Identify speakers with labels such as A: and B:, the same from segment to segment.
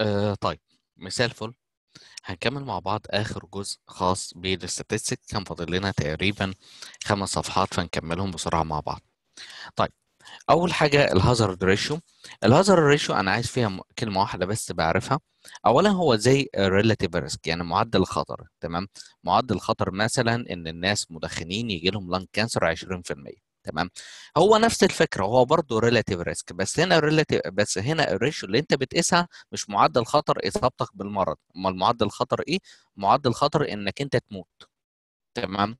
A: آه طيب مثال فل هنكمل مع بعض آخر جزء خاص بالستاتستيك كان فاضل لنا تقريبا خمس صفحات فنكملهم بسرعة مع بعض. طيب أول حاجة الهازارد ريشيو الهازارد ريشيو أنا عايز فيها كلمة واحدة بس بعرفها أولا هو زي ريلاتيف ريسك يعني معدل الخطر تمام معدل الخطر مثلا إن الناس مدخنين يجي لهم لانج كانسر 20% تمام هو نفس الفكره هو برضه ريلاتيف ريسك بس هنا الريلاتيف بس هنا الريشيو اللي انت بتقيسها مش معدل خطر اصابتك بالمرض امال معدل خطر ايه معدل خطر انك انت تموت تمام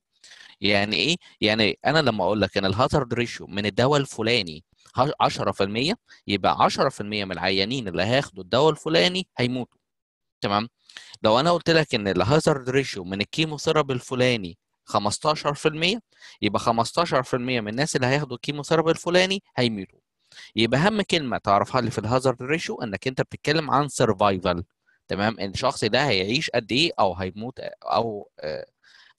A: يعني ايه يعني انا لما اقول لك ان الهازارد ريشيو من الدواء الفلاني 10% يبقى 10% من العيانين اللي هياخدوا الدواء الفلاني هيموتوا تمام لو انا قلت لك ان الهازارد ريشيو من الكيموثيرابي الفلاني 15% يبقى 15% من الناس اللي هياخدوا ثيرابي الفلاني هيموتوا يبقى اهم كلمه تعرفها اللي في الهازارد ريشيو انك انت بتتكلم عن سرفايفل تمام الشخص ده هيعيش قد ايه او هيموت او آه،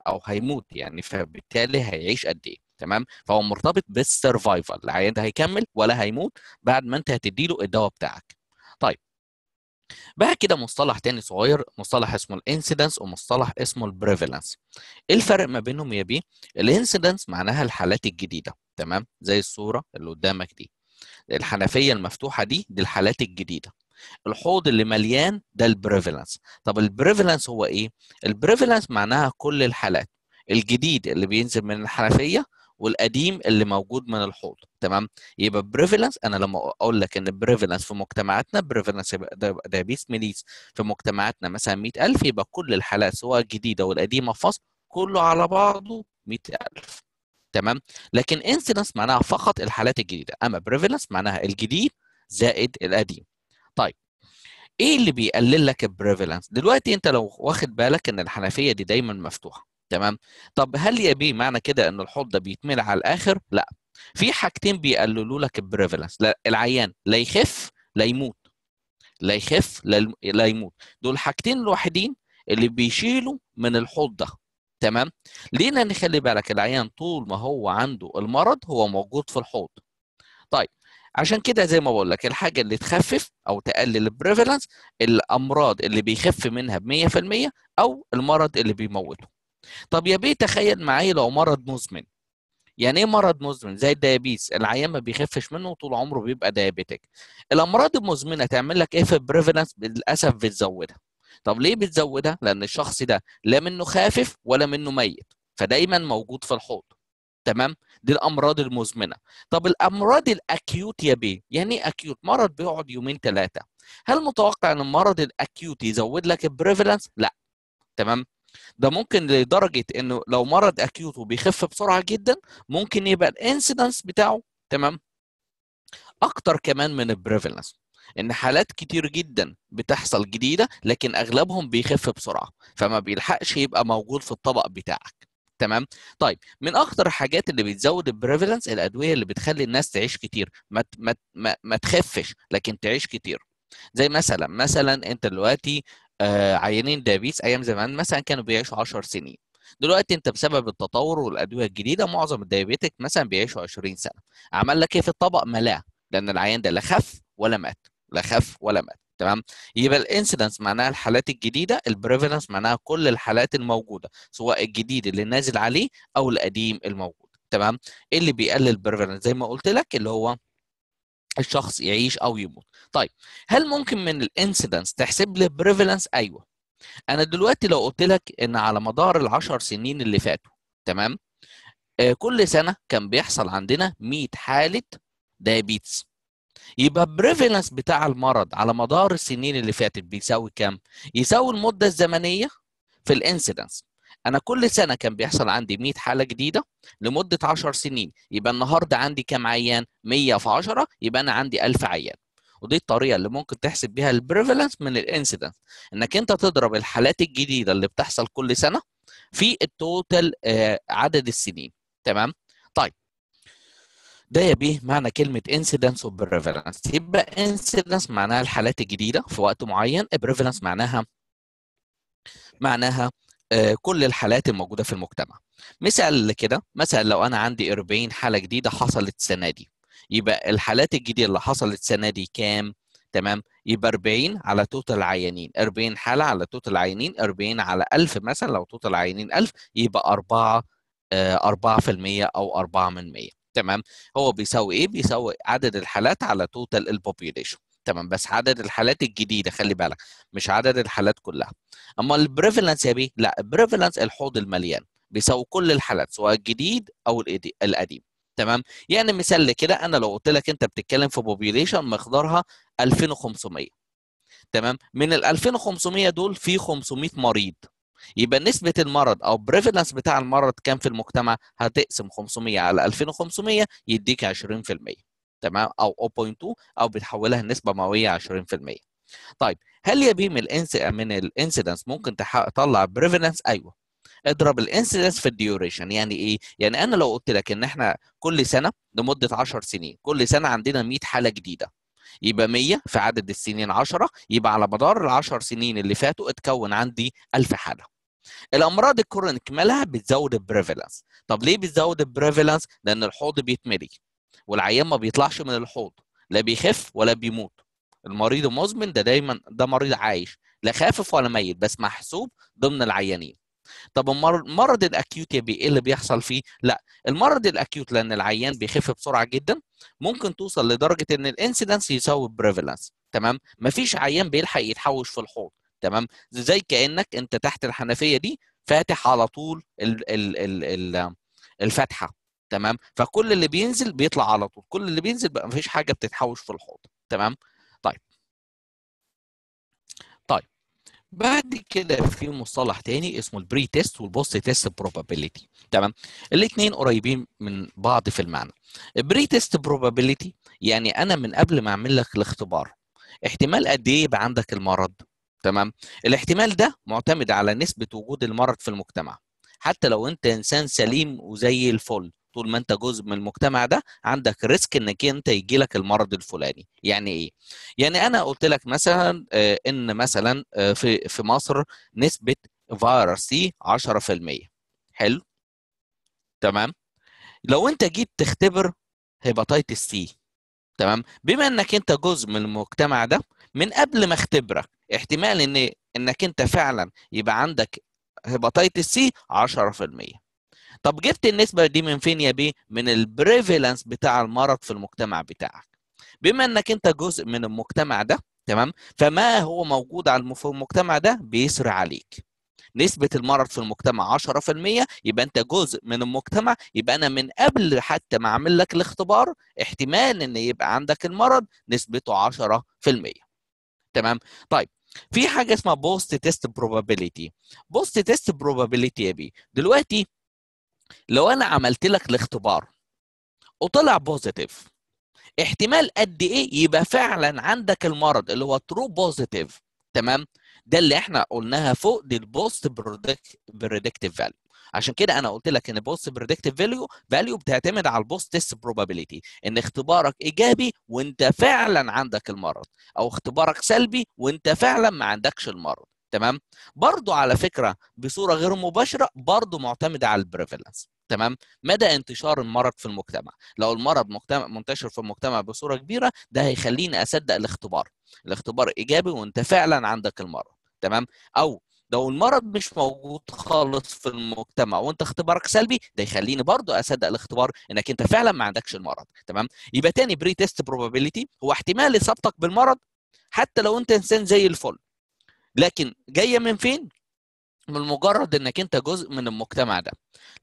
A: او هيموت يعني فبالتالي هيعيش قد ايه تمام فهو مرتبط بالسرفايفل العيان ده هيكمل ولا هيموت بعد ما انت هتدي له الدواء بتاعك بعد كده مصطلح تاني صغير مصطلح اسمه الانسيدنس ومصطلح اسمه البريفالنس ايه الفرق ما بينهم يا بيه الانسيدنس معناها الحالات الجديده تمام زي الصوره اللي قدامك دي الحنفيه المفتوحه دي دي الحالات الجديده الحوض اللي مليان ده البريفالنس طب البريفالنس هو ايه البريفالنس معناها كل الحالات الجديد اللي بينزل من الحنفيه والقديم اللي موجود من الحوض تمام يبقى بريفلنس انا لما اقول لك ان بريفلنس في مجتمعاتنا بريفلنس دايابيس ميليس في مجتمعاتنا مثلا 100000 يبقى كل الحالات سواء الجديده والقديمه فصل كله على بعضه 100000 تمام لكن انسيدنس معناها فقط الحالات الجديده اما بريفلنس معناها الجديد زائد القديم طيب ايه اللي بيقلل لك البريفلنس دلوقتي انت لو واخد بالك ان الحنفيه دي دايما مفتوحه تمام طب هل يا بي معنى كده ان الحوض ده بيتملى على الاخر لا في حاجتين بيقللوا لك البريفالنس العيان لا يخف لا يموت لا يخف لا يموت دول حاجتين لوحدين اللي بيشيلوا من الحوض ده تمام ليه لان خلي بالك العيان طول ما هو عنده المرض هو موجود في الحوض طيب عشان كده زي ما بقول لك الحاجه اللي تخفف او تقلل البريفالنس الامراض اللي بيخف منها ب 100% او المرض اللي بيموته طب يا بيه تخيل معايا لو مرض مزمن يعني ايه مرض مزمن زي الديابيس العيان ما بيخفش منه طول عمره بيبقى ديابيتك الامراض المزمنه تعمل لك ايه في بريفالنس للاسف بتزودها طب ليه بتزودها لان الشخص ده لا منه خافف ولا منه ميت فدايما موجود في الحوض تمام دي الامراض المزمنه طب الامراض الاكيوت يا بيه يعني ايه اكيوت مرض بيقعد يومين ثلاثه هل متوقع ان المرض الاكيوت يزود لك البريفالنس لا تمام ده ممكن لدرجه انه لو مرض اكيوت وبيخف بسرعه جدا ممكن يبقى الانسيدنس بتاعه تمام اكتر كمان من البريفلنس ان حالات كتير جدا بتحصل جديده لكن اغلبهم بيخف بسرعه فما بيلحقش يبقى موجود في الطبق بتاعك تمام طيب من اكتر الحاجات اللي بتزود البريفلنس الادويه اللي بتخلي الناس تعيش كتير ما ما, ما تخفش لكن تعيش كتير زي مثلا مثلا انت دلوقتي آه، عيانين دابيس ايام زمان مثلا كانوا بيعيشوا 10 سنين دلوقتي انت بسبب التطور والادويه الجديده معظم الديابيتك مثلا بيعيشوا 20 سنه عمل لك ايه في الطبق ملاه لان العيان ده لا خف ولا مات لا خف ولا مات تمام يبقى الانسيدنس معناها الحالات الجديده البريفالنس معناها كل الحالات الموجوده سواء الجديد اللي نازل عليه او القديم الموجود تمام ايه اللي بيقلل البريفالنس زي ما قلت لك اللي هو الشخص يعيش او يموت طيب هل ممكن من الانسيدنس تحسب لي بريفالنس ايوه انا دلوقتي لو قلت لك ان على مدار العشر سنين اللي فاتوا تمام آه كل سنه كان بيحصل عندنا 100 حاله دايابيتس يبقى بريفالنس بتاع المرض على مدار السنين اللي فاتت بيساوي كام يساوي المده الزمنيه في الانسيدنس انا كل سنه كان بيحصل عندي 100 حاله جديده لمده 10 سنين يبقى النهارده عندي كام عيان 100 في 10 يبقى انا عندي 1000 عيان ودي الطريقه اللي ممكن تحسب بيها البريفالنس من الانسيدنت انك انت تضرب الحالات الجديده اللي بتحصل كل سنه في التوتال آه، عدد السنين تمام طيب ده يا بيه معنى كلمة انسيدنس وبريفالنس يبقى انسيدنس معناها الحالات الجديدة في وقت معين بريفالنس معناها معناها آه، كل الحالات الموجوده في المجتمع مثال كده مثلا لو انا عندي 40 حاله جديده حصلت السنه دي يبقى الحالات الجديده اللي حصلت السنه دي كام تمام يبقى 40 على توتال عيانين 40 حاله على توتال عيانين 40 على 1000 مثلا لو توتال عيانين 1000 يبقى 4 4% آه، او 4 من 100 تمام هو بيساوي ايه بيساوي عدد الحالات على توتال البوبيوليشن تمام بس عدد الحالات الجديده خلي بالك مش عدد الحالات كلها اما البريفلنس يا بيه لا البريفلنس الحوض المليان بيساوي كل الحالات سواء الجديد او القديم تمام يعني مثال كده انا لو قلت لك انت بتتكلم في بوبيوليشن مقدارها 2500 تمام من ال 2500 دول في 500 مريض يبقى نسبة المرض أو بريفلنس بتاع المرض كام في المجتمع؟ هتقسم 500 على 2500 يديك 20%. تمام او 0.2 او بتحولها لنسبه مئويه 20% طيب هل يا بيه من الانس من الانسيدنس ممكن تطلع بريفالنس ايوه اضرب الانسيدنس في الديوريشن يعني ايه يعني انا لو قلت لك ان احنا كل سنه لمده 10 سنين كل سنه عندنا 100 حاله جديده يبقى 100 في عدد السنين 10 يبقى على مدار ال 10 سنين اللي فاتوا اتكون عندي 1000 حاله الامراض الكورونيك مالها بتزود البريفالنس طب ليه بتزود البريفالنس لان الحوض بيتملي والعيان ما بيطلعش من الحوض لا بيخف ولا بيموت المريض المزمن ده دايما ده مريض عايش لا خافف ولا ميت بس محسوب ضمن العيانين طب المرض الاكيوت يا بي ايه اللي بيحصل فيه؟ لا المرض الاكيوت لان العيان بيخف بسرعه جدا ممكن توصل لدرجه ان الانسيدنس يساوي بريفالنس تمام؟ مفيش عيان بيلحق يتحوش في الحوض تمام؟ زي كانك انت تحت الحنفيه دي فاتح على طول الفتحه تمام فكل اللي بينزل بيطلع على طول كل اللي بينزل بقى مفيش حاجه بتتحوش في الحوض تمام طيب طيب بعد كده في مصطلح تاني اسمه البري تيست والبوست تيست بروبابيليتي تمام الاثنين قريبين من بعض في المعنى البري تيست بروبابيليتي يعني انا من قبل ما اعمل لك الاختبار احتمال قد ايه يبقى عندك المرض تمام الاحتمال ده معتمد على نسبه وجود المرض في المجتمع حتى لو انت انسان سليم وزي الفل طول ما انت جزء من المجتمع ده عندك ريسك انك انت يجي لك المرض الفلاني يعني ايه يعني انا قلت لك مثلا آه، ان مثلا آه، في في مصر نسبه فيروس سي 10% حلو تمام لو انت جيت تختبر هيباتيتس سي تمام بما انك انت جزء من المجتمع ده من قبل ما اختبرك احتمال ان انك انت فعلا يبقى عندك هيباتيتس سي 10% طب جبت النسبه دي من فين يا بيه؟ من البريفيلانس بتاع المرض في المجتمع بتاعك. بما انك انت جزء من المجتمع ده تمام؟ فما هو موجود على المجتمع ده بيسري عليك. نسبة المرض في المجتمع 10% يبقى أنت جزء من المجتمع يبقى أنا من قبل حتى ما أعمل لك الاختبار احتمال إن يبقى عندك المرض نسبته 10% تمام؟ طيب في حاجه اسمها بوست تيست بروبابيليتي بوست تيست بروبابيليتي يا بي دلوقتي لو انا عملت لك الاختبار وطلع بوزيتيف احتمال قد ايه يبقى فعلا عندك المرض اللي هو ترو بوزيتيف تمام ده اللي احنا قلناها فوق دي البوست بريدكتيف فاليو عشان كده انا قلت لك ان البوست بريدكتيف فاليو فاليو بتعتمد على البوست تيست بروبابيليتي ان اختبارك ايجابي وانت فعلا عندك المرض او اختبارك سلبي وانت فعلا ما عندكش المرض تمام برضو على فكره بصوره غير مباشره برضو معتمده على البريفلنس تمام مدى انتشار المرض في المجتمع لو المرض مجتمع منتشر في المجتمع بصوره كبيره ده هيخليني اصدق الاختبار الاختبار ايجابي وانت فعلا عندك المرض تمام او لو المرض مش موجود خالص في المجتمع وانت اختبارك سلبي ده يخليني برضو اصدق الاختبار انك انت فعلا ما عندكش المرض تمام يبقى تاني بري تيست بروبابيليتي هو احتمال اصابتك بالمرض حتى لو انت انسان زي الفل لكن جايه من فين؟ من مجرد انك انت جزء من المجتمع ده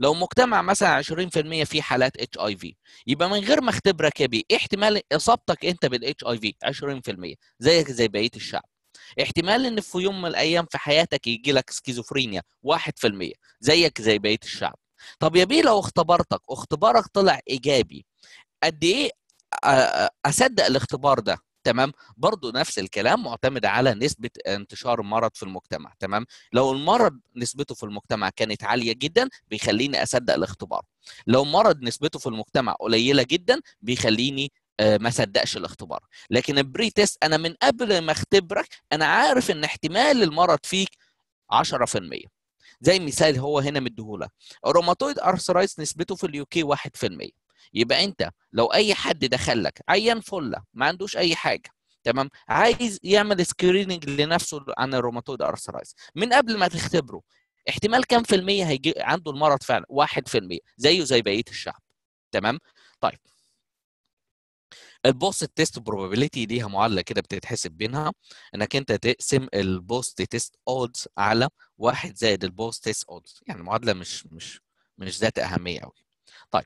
A: لو مجتمع مثلا 20% فيه حالات اتش اي في يبقى من غير ما اختبرك يا بيه احتمال اصابتك انت بالاتش اي في 20% زيك زي بقيه الشعب احتمال ان في يوم من الايام في حياتك يجي لك سكيزوفرينيا 1% زيك زي بقيه الشعب طب يا بيه لو اختبرتك واختبارك طلع ايجابي قد ايه اصدق الاختبار ده تمام برضو نفس الكلام معتمد على نسبه انتشار المرض في المجتمع تمام لو المرض نسبته في المجتمع كانت عاليه جدا بيخليني اصدق الاختبار لو مرض نسبته في المجتمع قليله جدا بيخليني آه، ما صدقش الاختبار لكن البري تيست انا من قبل ما اختبرك انا عارف ان احتمال المرض فيك 10% زي مثال هو هنا مديهولك الروماتويد ارثرايتس نسبته في اليوكي 1% يبقى انت لو اي حد دخل لك عيان فله ما عندوش اي حاجه تمام عايز يعمل سكريننج لنفسه عن الروماتويد ارثرايز من قبل ما تختبره احتمال كام في المية هيجي عنده المرض فعلا واحد في المية زيه زي بقية الشعب تمام طيب البوست تيست بروبابيليتي ليها معادله كده بتتحسب بينها انك انت تقسم البوست تيست اودز على واحد زائد البوست تيست اودز يعني معادلة مش مش مش ذات اهميه قوي طيب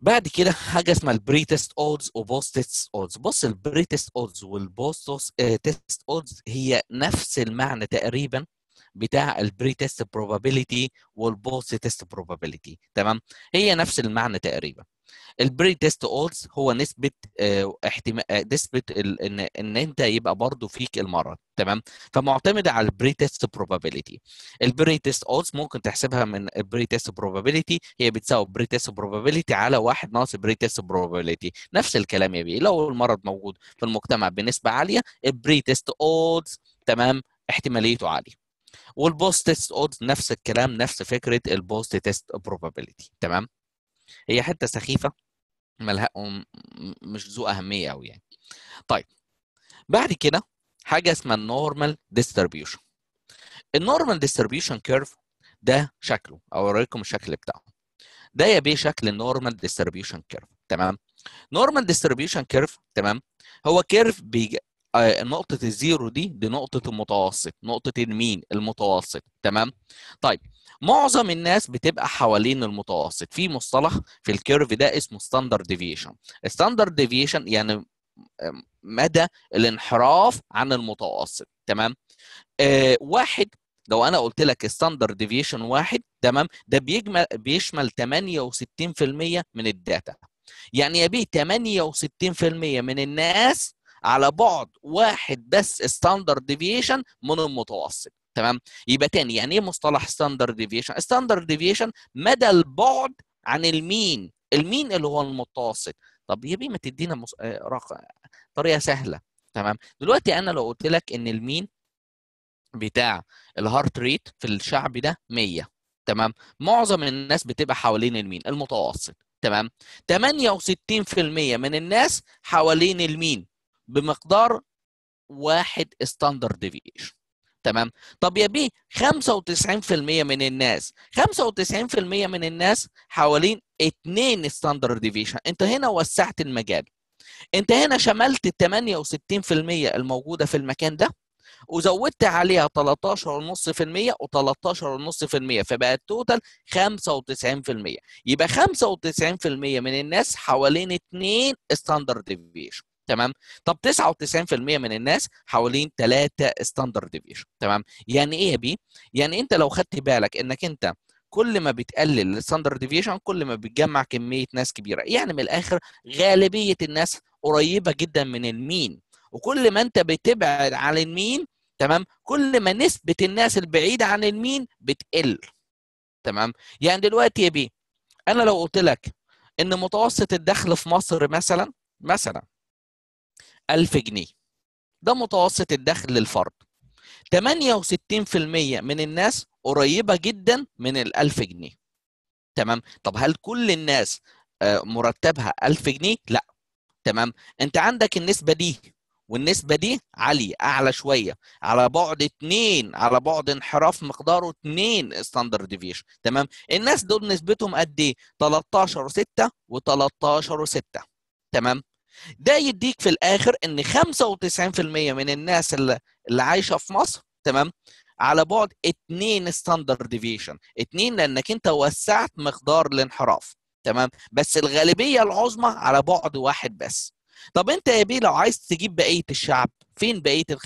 A: بعد كده حاجه اسمها البري تيست اودز وبوست تيست اودز بص البري تيست اودز والبوست تيست اودز هي نفس المعنى تقريبا بتاع البري تيست بروبابيلتي والبوست تيست بروبابيلتي تمام هي نفس المعنى تقريبا البري تيست اولز هو نسبه آه، احتمال آه، نسبه ان ان انت يبقى برضه فيك المرض تمام فمعتمده على البري تيست بروبابيليتي البري تيست اولز ممكن تحسبها من البري تيست بروبابيليتي هي بتساوي البري تيست بروبابيليتي على واحد ناقص البري تيست بروبابيليتي نفس الكلام يا بيه لو المرض موجود في المجتمع بنسبه عاليه البري تيست اولز تمام احتماليته عاليه والبوست تيست اودز نفس الكلام نفس فكره البوست تيست بروبابيليتي تمام هي حته سخيفه ملها مش ذو اهميه قوي يعني طيب بعد كده حاجه اسمها النورمال ديستريبيوشن النورمال ديستريبيوشن كيرف ده شكله اوريكم الشكل بتاعه ده يا بيه شكل النورمال ديستريبيوشن كيرف تمام نورمال ديستريبيوشن كيرف تمام هو كيرف آه، نقطة الزيرو دي دي نقطة المتوسط نقطة المين المتوسط تمام طيب معظم الناس بتبقى حوالين المتوسط في مصطلح في الكيرف ده اسمه ستاندرد ديفيشن ستاندرد ديفيشن يعني آه، مدى الانحراف عن المتوسط تمام آه واحد لو انا قلت لك ستاندرد ديفيشن واحد تمام ده بيجمل بيشمل 68% من الداتا يعني يا بيه 68% من الناس على بعد واحد بس ستاندرد ديفيشن من المتوسط تمام يبقى تاني يعني ايه مصطلح ستاندرد ديفيشن ستاندرد ديفيشن مدى البعد عن المين المين اللي هو المتوسط طب يا بيه ما تدينا مص... آه، رقم طريقه سهله تمام دلوقتي انا لو قلت لك ان المين بتاع الهارت ريت في الشعب ده 100 تمام معظم الناس بتبقى حوالين المين المتوسط تمام 68% من الناس حوالين المين بمقدار واحد ستاندرد ديفيشن تمام طب يا بيه 95% من الناس 95% من الناس حوالين 2 ستاندرد ديفيشن انت هنا وسعت المجال انت هنا شملت ال 68% الموجوده في المكان ده وزودت عليها 13.5% و13.5% فبقى التوتال 95% يبقى 95% من الناس حوالين 2 ستاندرد ديفيشن تمام طب 99% من الناس حوالين 3 ستاندرد ديفيشن تمام يعني ايه يا بي يعني انت لو خدت بالك انك انت كل ما بتقلل الستاندرد ديفيشن كل ما بتجمع كميه ناس كبيره يعني من الاخر غالبيه الناس قريبه جدا من المين وكل ما انت بتبعد عن المين تمام كل ما نسبه الناس البعيده عن المين بتقل تمام يعني دلوقتي يا بي انا لو قلت لك ان متوسط الدخل في مصر مثلا مثلا 1000 جنيه ده متوسط الدخل للفرد 68% من الناس قريبه جدا من ال 1000 جنيه تمام طب هل كل الناس آه، مرتبها 1000 جنيه لا تمام انت عندك النسبه دي والنسبه دي عاليه اعلى شويه على بعد 2 على بعد انحراف مقداره 2 ستاندرد ديفيشن تمام الناس دول نسبتهم قد ايه 13 و6 و13 و6 تمام ده يديك في الاخر ان 95% من الناس اللي, عايشه في مصر تمام على بعد 2 ستاندرد ديفيشن 2 لانك انت وسعت مقدار الانحراف تمام بس الغالبيه العظمى على بعد واحد بس طب انت يا بيه لو عايز تجيب بقيه الشعب فين بقيه ال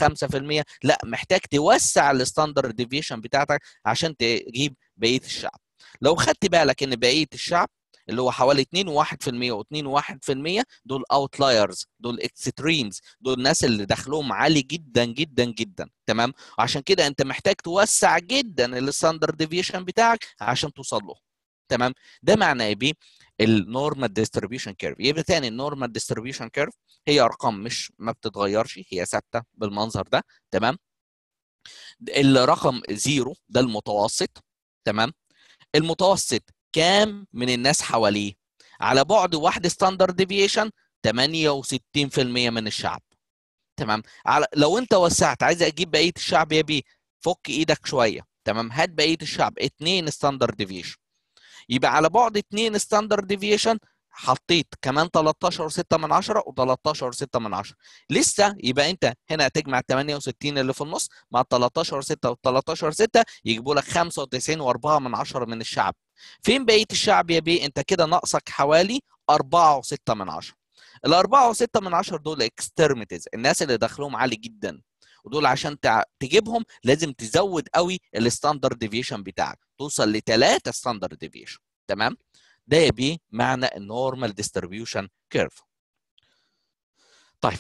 A: 5% لا محتاج توسع الستاندرد ديفيشن بتاعتك عشان تجيب بقيه الشعب لو خدت بالك ان بقيه الشعب اللي هو حوالي 2.1% و2.1% دول اوتلايرز دول اكستريمز دول الناس اللي دخلهم عالي جدا جدا جدا تمام عشان كده انت محتاج توسع جدا الستاندرد ديفيشن بتاعك عشان توصل له تمام ده معناه ايه بيه النورمال ديستريبيوشن كيرف يبقى تاني النورمال ديستريبيوشن كيرف هي ارقام مش ما بتتغيرش هي ثابته بالمنظر ده تمام الرقم زيرو ده المتوسط تمام المتوسط كام من الناس حواليه على بعد واحد ستاندرد ديفيشن 68% من الشعب تمام على لو انت وسعت عايز اجيب بقيه الشعب يا بيه فك ايدك شويه تمام هات بقيه الشعب 2 ستاندرد ديفيشن يبقى على بعد 2 ستاندرد ديفيشن حطيت كمان 13 و6 من 10 و13 و6 من 10 لسه يبقى انت هنا هتجمع 68 اللي في النص مع 13 و6 و13 و6 يجيبوا لك 95 و4 من 10 من الشعب فين بقيه الشعب يا بيه انت كده ناقصك حوالي 4.6 من 10 ال 4.6 من 10 دول اكسترميتيز الناس اللي دخلهم عالي جدا ودول عشان تجيبهم لازم تزود قوي الستاندرد ديفيشن بتاعك توصل لثلاثة ستاندرد ديفيشن تمام ده يا بيه معنى النورمال ديستريبيوشن كيرف طيب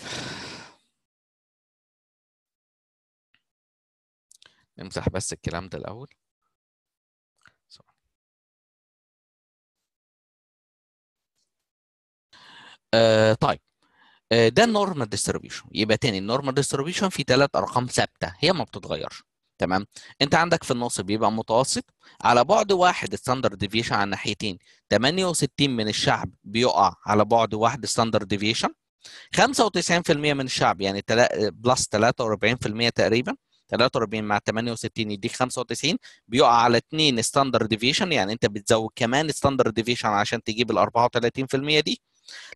A: نمسح بس الكلام ده الاول آه طيب آه ده النورمال ديستريبيوشن يبقى تاني النورمال ديستريبيوشن فيه ثلاث ارقام ثابته هي ما بتتغيرش تمام انت عندك في النص بيبقى متوسط على بعد واحد ستاندرد ديفيشن على الناحيتين 68 من الشعب بيقع على بعد واحد ستاندرد ديفيشن 95% من الشعب يعني بلس 43% تقريبا 43 مع 68 يديك 95 بيقع على 2 ستاندرد ديفيشن يعني انت بتزود كمان ستاندرد ديفيشن عشان تجيب ال 34% دي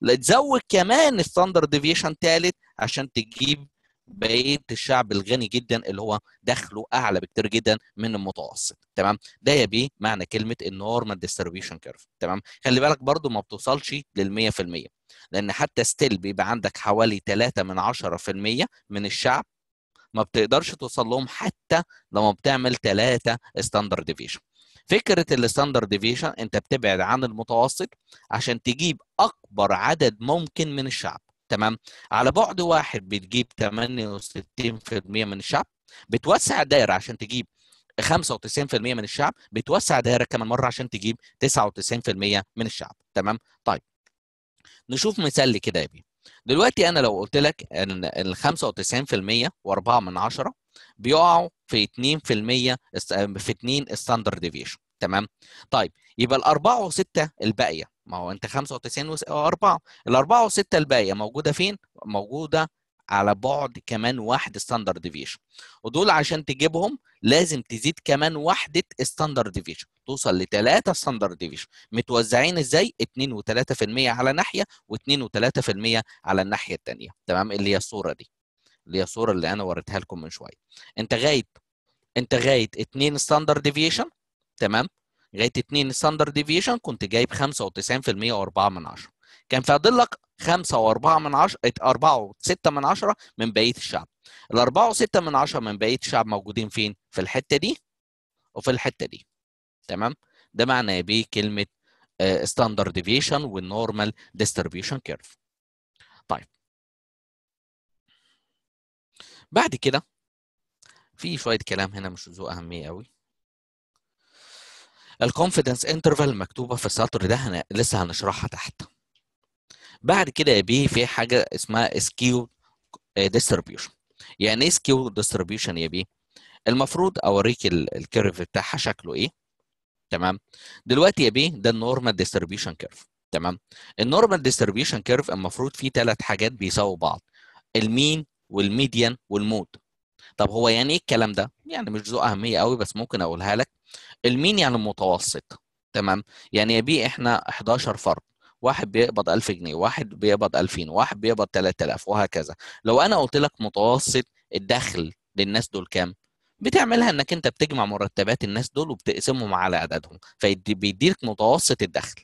A: لتزود كمان الستاندرد ديفيشن ثالث عشان تجيب بقيه الشعب الغني جدا اللي هو دخله اعلى بكتير جدا من المتوسط تمام ده يا بيه معنى كلمه النورمال ديستريبيوشن كيرف تمام خلي بالك برضو ما بتوصلش لل 100% لان حتى ستيل بيبقى عندك حوالي 3 من 10% من الشعب ما بتقدرش توصل لهم حتى لما بتعمل 3 ستاندرد ديفيشن فكره الستاندرد ديفيشن انت بتبعد عن المتوسط عشان تجيب اكبر عدد ممكن من الشعب تمام على بعد واحد بتجيب 68% من الشعب بتوسع الدايره عشان تجيب 95% من الشعب بتوسع دايره كمان مره عشان تجيب 99% من الشعب تمام طيب نشوف مثال كده يا بيه دلوقتي انا لو قلت لك ان ال 95% و4 من 10 بيقعوا في 2% في 2 ستاندرد ديفيشن تمام طيب يبقى الأربعة وستة الباقية ما هو أنت 95 و4 الأربعة وستة الباقية موجودة فين؟ موجودة على بعد كمان واحد ستاندرد ديفيشن ودول عشان تجيبهم لازم تزيد كمان وحده ستاندرد ديفيشن توصل لثلاثه ستاندرد ديفيشن متوزعين ازاي 2 و3% على ناحيه و2 و3% على الناحيه الثانيه تمام اللي هي الصوره دي اللي هي الصوره اللي انا وريتها لكم من شويه انت غايت انت غايت 2 ستاندرد ديفيشن تمام غايه 2 ستاندرد ديفيشن كنت جايب 95% و4 من 10 كان فاضل لك 5 و4 من 10 4 و6 من 10 من بقيه الشعب ال و و6 من 10 من بقيه الشعب موجودين فين في الحته دي وفي الحته دي تمام ده معنى بيه كلمه ستاندرد ديفيشن والنورمال ديستريبيوشن كيرف طيب بعد كده في شويه كلام هنا مش ذو اهميه قوي الكونفيدنس انترفال مكتوبه في السطر ده هن... لسه هنشرحها تحت بعد كده يا بيه في حاجه اسمها سكيو ديستريبيوشن يعني ايه سكيو ديستريبيوشن يا بيه المفروض اوريك الكيرف بتاعها شكله ايه تمام دلوقتي يا بيه ده النورمال ديستريبيوشن كيرف تمام النورمال ديستريبيوشن كيرف المفروض فيه ثلاث حاجات بيساووا بعض المين والميديان والمود طب هو يعني ايه الكلام ده يعني مش ذو اهميه قوي بس ممكن اقولها لك المين يعني المتوسط تمام يعني يا بيه احنا 11 فرد واحد بيقبض 1000 جنيه واحد بيقبض 2000 واحد بيقبض 3000 وهكذا لو انا قلت لك متوسط الدخل للناس دول كام بتعملها انك انت بتجمع مرتبات الناس دول وبتقسمهم على عددهم فبيديلك متوسط الدخل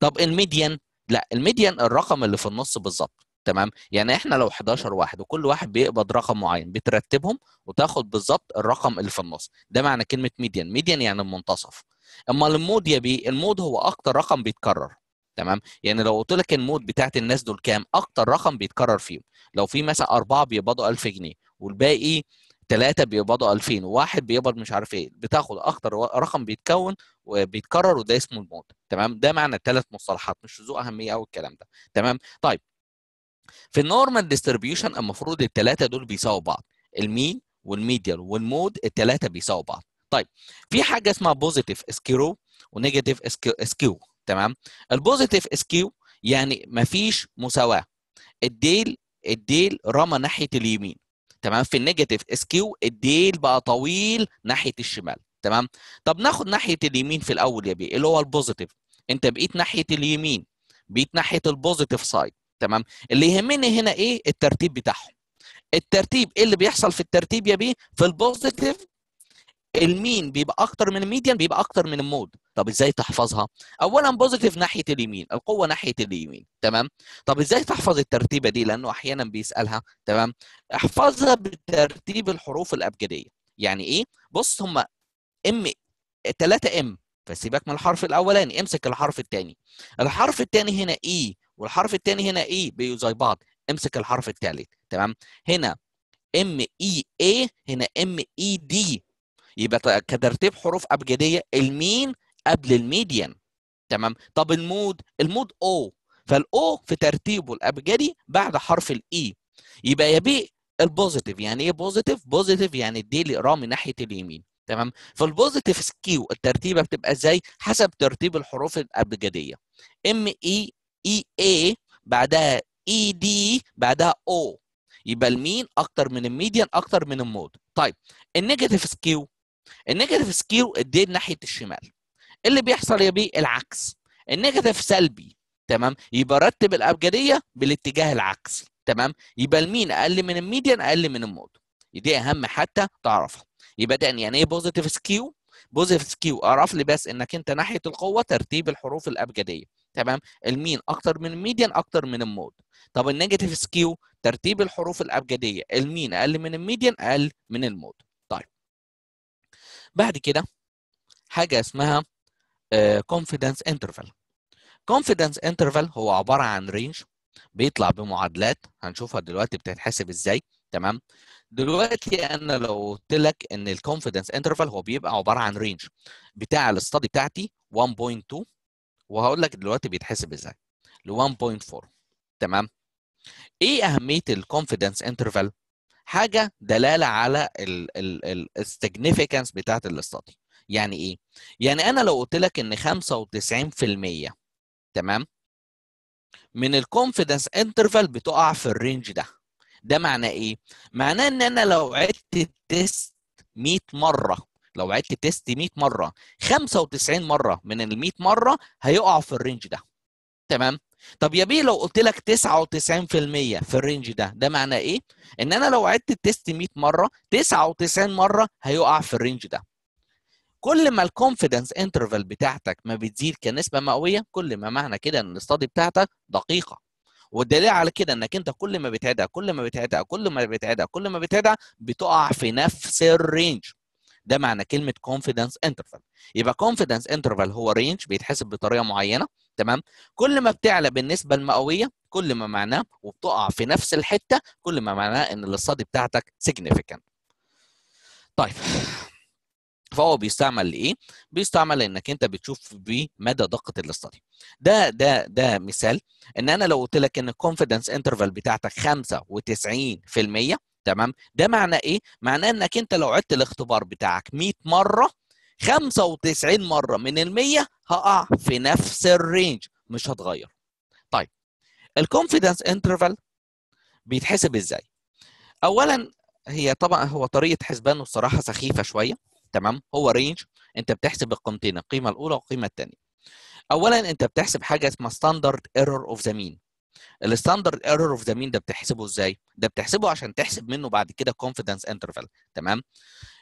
A: طب الميديان لا الميديان الرقم اللي في النص بالظبط تمام يعني احنا لو 11 واحد وكل واحد بيقبض رقم معين بترتبهم وتاخد بالظبط الرقم اللي في النص ده معنى كلمه ميديان ميديان يعني المنتصف اما المود يا بي المود هو اكتر رقم بيتكرر تمام يعني لو قلت لك المود بتاعت الناس دول كام اكتر رقم بيتكرر فيهم لو في مثلا اربعه بيقبضوا 1000 جنيه والباقي ثلاثه بيقبضوا 2000 وواحد بيقبض مش عارف ايه بتاخد اكتر رقم بيتكون وبيتكرر وده اسمه المود تمام ده معنى الثلاث مصطلحات مش ذو اهميه او الكلام ده تمام طيب في النورمال ديستريبيوشن المفروض الثلاثه دول بيساووا بعض المين والميديال والمود الثلاثه بيساووا بعض طيب في حاجه اسمها بوزيتيف اسكيرو ونيجاتيف اسكيو تمام البوزيتيف اسكيو يعني مفيش مساواه الديل الديل رمى ناحيه اليمين تمام في النيجاتيف اسكيو الديل بقى طويل ناحيه الشمال تمام طب ناخد ناحيه اليمين في الاول يا بيه اللي هو البوزيتيف انت بقيت ناحيه اليمين بقيت ناحيه البوزيتيف سايد تمام اللي يهمني هنا ايه الترتيب بتاعهم الترتيب ايه اللي بيحصل في الترتيب يا بيه في البوزيتيف المين بيبقى اكتر من الميديان بيبقى اكتر من المود طب ازاي تحفظها اولا بوزيتيف ناحيه اليمين القوه ناحيه اليمين تمام طب ازاي تحفظ الترتيبه دي لانه احيانا بيسالها تمام احفظها بترتيب الحروف الابجديه يعني ايه بص هم ام 3 ام فسيبك من الحرف الاولاني امسك الحرف الثاني الحرف الثاني هنا اي e والحرف الثاني هنا اي بيو زي بعض امسك الحرف الثالث تمام هنا ام اي اي هنا ام اي دي يبقى كترتيب حروف ابجديه المين قبل الميديان تمام طب المود المود او فالاو في ترتيبه الابجدي بعد حرف الاي e. يبقى يا بي البوزيتيف يعني ايه بوزيتيف بوزيتيف يعني الدي اللي قراه من ناحيه اليمين تمام فالبوزيتيف سكيو الترتيبه بتبقى ازاي حسب ترتيب الحروف الابجديه ام اي e اي e اي بعدها اي e دي بعدها او يبقى المين اكتر من الميديان اكتر من المود طيب النيجاتيف سكيو النيجاتيف سكيو اديه ناحيه الشمال اللي بيحصل يا بيه العكس النيجاتيف سلبي تمام يبقى رتب الابجديه بالاتجاه العكسي تمام يبقى المين اقل من الميديان اقل من المود دي اهم حتى تعرفها يبقى يعني ايه بوزيتيف سكيو بوزيتيف سكيو اعرف لي بس انك انت ناحيه القوه ترتيب الحروف الابجديه تمام المين اكتر من الميديان اكتر من المود طب النيجاتيف سكيو ترتيب الحروف الابجديه المين اقل من الميديان اقل من المود طيب بعد كده حاجه اسمها كونفيدنس انترفال كونفيدنس انترفال هو عباره عن رينج بيطلع بمعادلات هنشوفها دلوقتي بتتحسب ازاي تمام دلوقتي انا لو قلت لك ان الكونفيدنس انترفال هو بيبقى عباره عن رينج بتاع الاستادي بتاعتي 1.2 وهقول لك دلوقتي بيتحسب ازاي ل 1.4 تمام ايه اهميه الكونفيدنس انترفال حاجه دلاله على السيجنيفيكانس بتاعه الاستادي يعني ايه يعني انا لو قلت لك ان 95% تمام من الكونفيدنس انترفال بتقع في الرينج ده ده معناه ايه معناه ان انا لو عدت تيست 100 مره لو عدت تيست 100 مره 95 مره من ال 100 مره هيقع في الرينج ده تمام طب يا بيه لو قلت لك 99% في الرينج ده ده معناه ايه ان انا لو عدت التيست 100 مره 99 مره هيقع في الرينج ده كل ما الكونفيدنس انترفال بتاعتك ما بتزيد كنسبه مئويه كل ما معنى كده ان الاستادي بتاعتك دقيقه والدليل على كده انك انت كل ما بتعدها كل ما بتعدها كل ما بتعدها كل ما بتعدها بتقع في نفس الرينج ده معنى كلمه كونفيدنس انترفال يبقى كونفيدنس انترفال هو رينج بيتحسب بطريقه معينه تمام كل ما بتعلى بالنسبه المئويه كل ما معناه وبتقع في نفس الحته كل ما معناه ان الاستادي بتاعتك سيجنيفيكانت طيب فهو بيستعمل لايه؟ بيستعمل انك انت بتشوف بمدى دقه الاستادي. ده ده ده مثال ان انا لو قلت لك ان الكونفدنس انترفال بتاعتك 95% تمام ده معناه ايه معناه انك انت لو عدت الاختبار بتاعك 100 مره 95 مره من ال100 هقع في نفس الرينج مش هتغير طيب الكونفيدنس انترفال بيتحسب ازاي اولا هي طبعا هو طريقه حسبانه الصراحه سخيفه شويه تمام هو رينج انت بتحسب القيمتين القيمه الاولى والقيمه الثانيه اولا انت بتحسب حاجه اسمها ستاندرد ايرور اوف ذا مين الستاندرد ايرور اوف ذا مين ده بتحسبه ازاي؟ ده بتحسبه عشان تحسب منه بعد كده كونفدنس انترفال تمام؟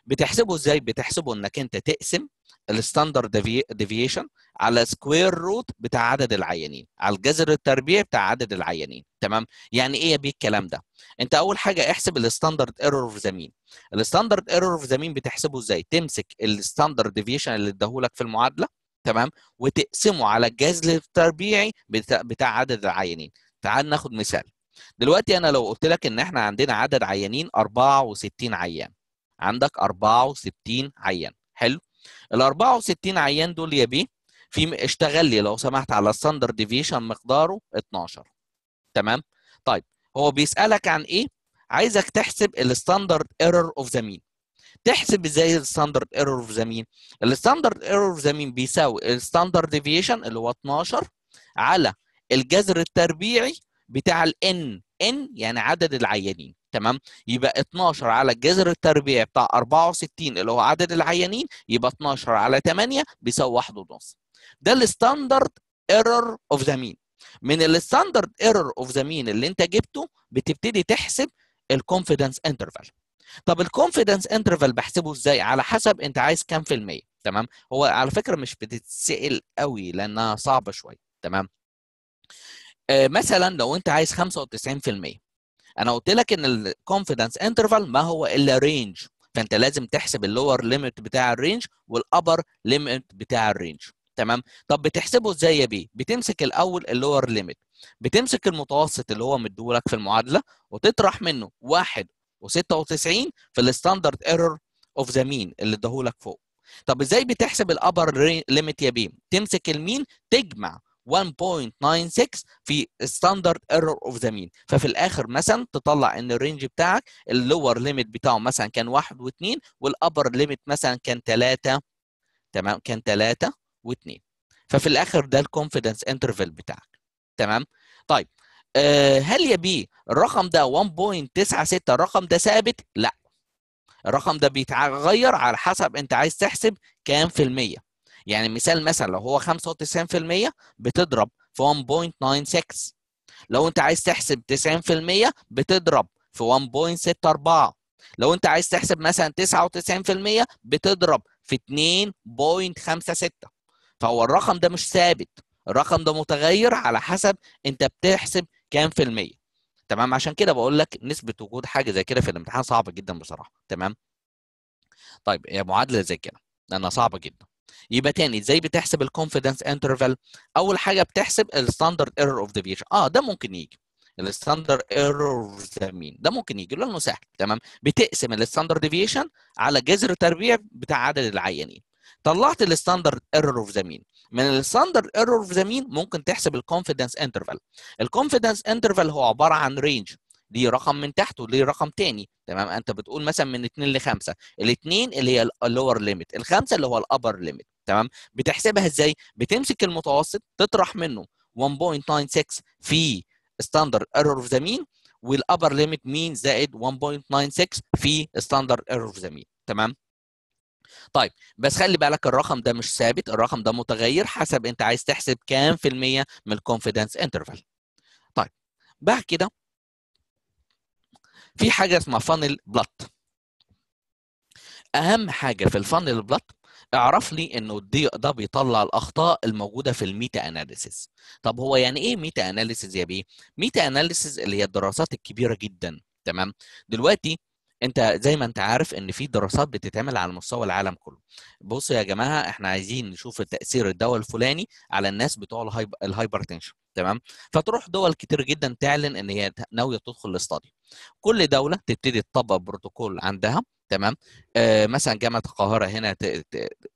A: بتحسبه ازاي؟ بتحسبه انك انت تقسم الستاندرد ديفيشن على سكوير روت بتاع عدد العيانين على الجذر التربيعي بتاع عدد العيانين تمام يعني ايه يا بيه الكلام ده انت اول حاجه احسب الستاندرد ايرور اوف ذا مين الستاندرد ايرور اوف ذا مين بتحسبه ازاي تمسك الستاندرد ديفيشن اللي اداهولك في المعادله تمام وتقسمه على الجذر التربيعي بتاع, بتاع عدد العيانين تعال ناخد مثال دلوقتي انا لو قلت لك ان احنا عندنا عدد عيانين 64 عيان عندك 64 عيان حلو ال 64 عيان دول يا بيه في اشتغل لي لو سمحت على الستاندرد ديفيشن مقداره 12 تمام طيب هو بيسالك عن ايه عايزك تحسب الستاندرد ايرور اوف ذا مين تحسب ازاي الستاندرد ايرور اوف ذا مين الستاندرد ايرور اوف ذا مين بيساوي الستاندرد ديفيشن اللي هو 12 على الجذر التربيعي بتاع N N يعني عدد العيانين تمام يبقى 12 على الجذر التربيعي بتاع 64 اللي هو عدد العيانين يبقى 12 على 8 بيساوي 1.5 ده الستاندرد ايرور اوف ذا مين من الستاندرد ايرور اوف ذا مين اللي انت جبته بتبتدي تحسب الكونفيدنس انترفال طب الكونفيدنس انترفال بحسبه ازاي على حسب انت عايز كام في الميه تمام هو على فكره مش بتتسال قوي لانها صعبه شويه تمام آه، مثلا لو انت عايز 95% انا قلت لك ان الكونفيدنس انترفال ما هو الا رينج فانت لازم تحسب اللور ليميت بتاع الرينج والابر ليميت بتاع الرينج تمام طب بتحسبه ازاي يا بيه بتمسك الاول اللور ليميت بتمسك المتوسط اللي هو مديهولك في المعادله وتطرح منه 1 و96 في الستاندرد ايرور اوف ذا مين اللي اداهولك فوق طب ازاي بتحسب الابر ليميت يا بيه تمسك المين تجمع 1.96 في ستاندرد ايرور اوف ذا مين ففي الاخر مثلا تطلع ان الرينج بتاعك اللور ليميت بتاعه مثلا كان 1 و2 والابر ليميت مثلا كان 3 تمام كان 3 و2 ففي الاخر ده الكونفيدنس انترفيل بتاعك تمام طيب أه هل يا بي الرقم ده 1.96 الرقم ده ثابت لا الرقم ده بيتغير على حسب انت عايز تحسب كام في المية يعني مثال مثلا لو هو 95% بتضرب في 1.96 لو انت عايز تحسب 90% بتضرب في 1.64 لو انت عايز تحسب مثلا 99% بتضرب في 2.56 فهو الرقم ده مش ثابت الرقم ده متغير على حسب انت بتحسب كام في المية تمام عشان كده بقول لك نسبة وجود حاجة زي كده في الامتحان صعبة جدا بصراحة تمام طيب هي معادلة زي كده لأنها صعبة جدا يبقى تاني ازاي بتحسب الكونفيدنس انترفال اول حاجه بتحسب الستاندرد ايرور اوف ديفيشن اه ده ممكن يجي الستاندرد ايرور ده مين ده ممكن يجي لانه سهل تمام بتقسم الستاندرد ديفيشن على جذر تربيع بتاع عدد العيانين طلعت الستاندرد ايرور اوف ذا مين من الستاندرد ايرور اوف ذا مين ممكن تحسب الكونفيدنس انترفال الكونفيدنس انترفال هو عباره عن رينج ليه رقم من تحت وليه رقم تاني تمام انت بتقول مثلا من 2 ل 5 الاثنين اللي هي اللور ليميت الخمسه اللي هو الابر ليميت تمام بتحسبها ازاي بتمسك المتوسط تطرح منه 1.96 في ستاندرد ايرور اوف ذا مين والابر ليميت مين زائد 1.96 في ستاندرد ايرور اوف ذا مين تمام طيب بس خلي بالك الرقم ده مش ثابت الرقم ده متغير حسب انت عايز تحسب كام في المية من الكونفيدنس انترفال طيب بعد كده في حاجه اسمها فانل بلط اهم حاجه في الفانل بلط اعرف لي انه ده بيطلع الاخطاء الموجوده في الميتا اناليسيز طب هو يعني ايه ميتا اناليسيز يا بيه ميتا اناليسيز اللي هي الدراسات الكبيره جدا تمام دلوقتي انت زي ما انت عارف ان في دراسات بتتعمل على مستوى العالم كله بصوا يا جماعه احنا عايزين نشوف تاثير الدواء الفلاني على الناس بتوع الهايبر تنشن تمام فتروح دول كتير جدا تعلن ان هي ناويه تدخل الاستاديو كل دوله تبتدي تطبق بروتوكول عندها تمام آه مثلا جامعه القاهره هنا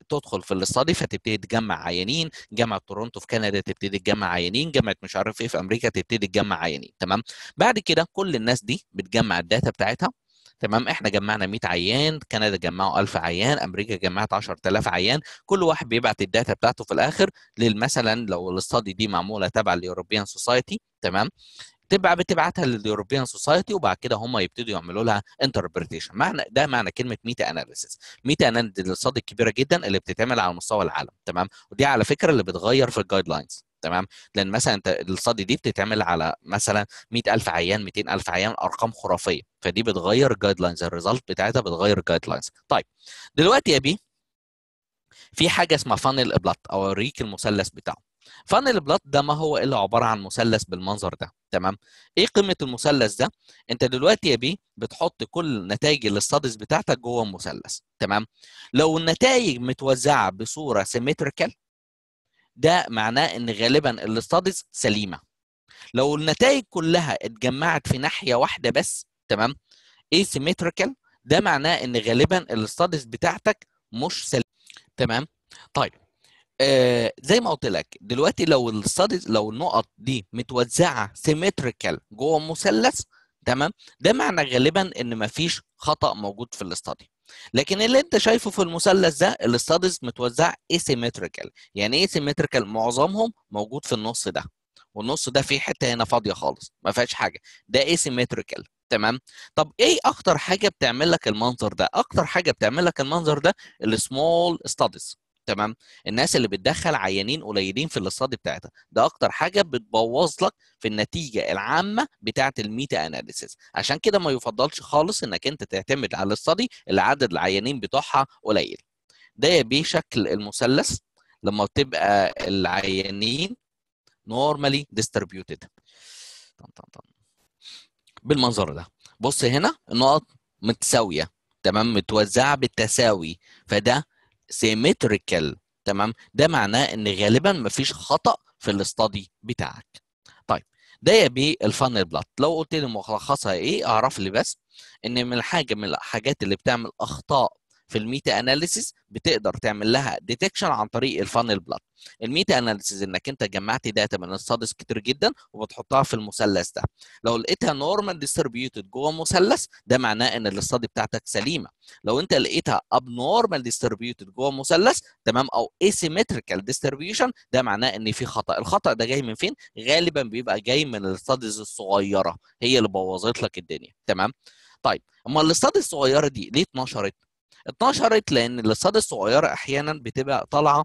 A: تدخل في الاستادي فتبتدي تجمع عيانين جامعه تورونتو في كندا تبتدي تجمع عيانين جامعه مش عارف ايه في امريكا تبتدي تجمع عيانين تمام بعد كده كل الناس دي بتجمع الداتا بتاعتها تمام احنا جمعنا 100 عيان كندا جمعوا 1000 عيان امريكا جمعت 10000 عيان كل واحد بيبعت الداتا بتاعته في الاخر للمثلا لو الاستادي دي معموله تبع اليوروبيان سوسايتي تمام تبع بتبعتها لليوروبيان سوسايتي وبعد كده هم يبتدوا يعملوا لها انتربريتيشن معنى ده معنى كلمه ميتا اناليسيس ميتا اناليسيس الكبيره جدا اللي بتتعمل على مستوى العالم تمام ودي على فكره اللي بتغير في الجايد لاينز تمام لان مثلا انت الصدي دي بتتعمل على مثلا 100000 عيان 200000 عيان ارقام خرافيه فدي بتغير جايد لاينز الريزلت بتاعتها بتغير جايد لاينز طيب دلوقتي يا بي في حاجه اسمها فانل بلات او اوريك المثلث بتاعه فانل بلات ده ما هو الا عباره عن مثلث بالمنظر ده تمام ايه قيمه المثلث ده انت دلوقتي يا بي بتحط كل نتائج الاستاديز بتاعتك جوه المثلث تمام لو النتائج متوزعه بصوره سيمتريكال ده معناه ان غالبا الاستاديز سليمه لو النتائج كلها اتجمعت في ناحيه واحده بس تمام asymmetrical ده معناه ان غالبا الاستاديز بتاعتك مش سليمه تمام طيب آه زي ما قلت لك دلوقتي لو الاستاديز لو النقط دي متوزعه سيمتريكال جوه مثلث تمام ده معنى غالبا ان مفيش خطا موجود في الاستادي لكن اللي انت شايفه في المثلث ده الاستادز متوزع اسيمتريكال يعني ايه اسيمتريكال معظمهم موجود في النص ده والنص ده فيه حته هنا فاضيه خالص ما فيهاش حاجه ده اسيمتريكال تمام طب ايه اكتر حاجه بتعمل لك المنظر ده اكتر حاجه بتعمل لك المنظر ده السمول ستادز تمام الناس اللي بتدخل عيانين قليلين في الاستادي بتاعتها ده اكتر حاجه بتبوظ لك في النتيجه العامه بتاعه الميتا اناليسيس عشان كده ما يفضلش خالص انك انت تعتمد على الاستادي اللي عدد العيانين بتوعها قليل ده بشكل المثلث لما تبقى العيانين نورمالي ديستريبيوتد بالمنظر ده بص هنا النقط متساويه تمام متوزعه بالتساوي فده سيمتريكال تمام ده معناه ان غالبا مفيش خطا في الاستادي بتاعك طيب ده الفانل بلات لو قلت لي ملخصها ايه اعرف لي بس ان من حاجه من الحاجات اللي بتعمل اخطاء في الميتا اناليسيز بتقدر تعمل لها ديتكشن عن طريق الفانل بلاد الميتا اناليسيز انك انت جمعت داتا من السادس كتير جدا وبتحطها في المثلث ده لو لقيتها نورمال ديستريبيوتد جوه مثلث ده معناه ان الاستادي بتاعتك سليمه لو انت لقيتها اب نورمال ديستريبيوتد جوه مثلث تمام او اسيمتريكال ديستريبيوشن ده معناه ان في خطا الخطا ده جاي من فين غالبا بيبقى جاي من الاستادز الصغيره هي اللي بوظت لك الدنيا تمام طيب اما الاستاد الصغيره دي ليه اتنشرت اتنشرت لان الاصطاد الصغيره احيانا بتبقى طالعه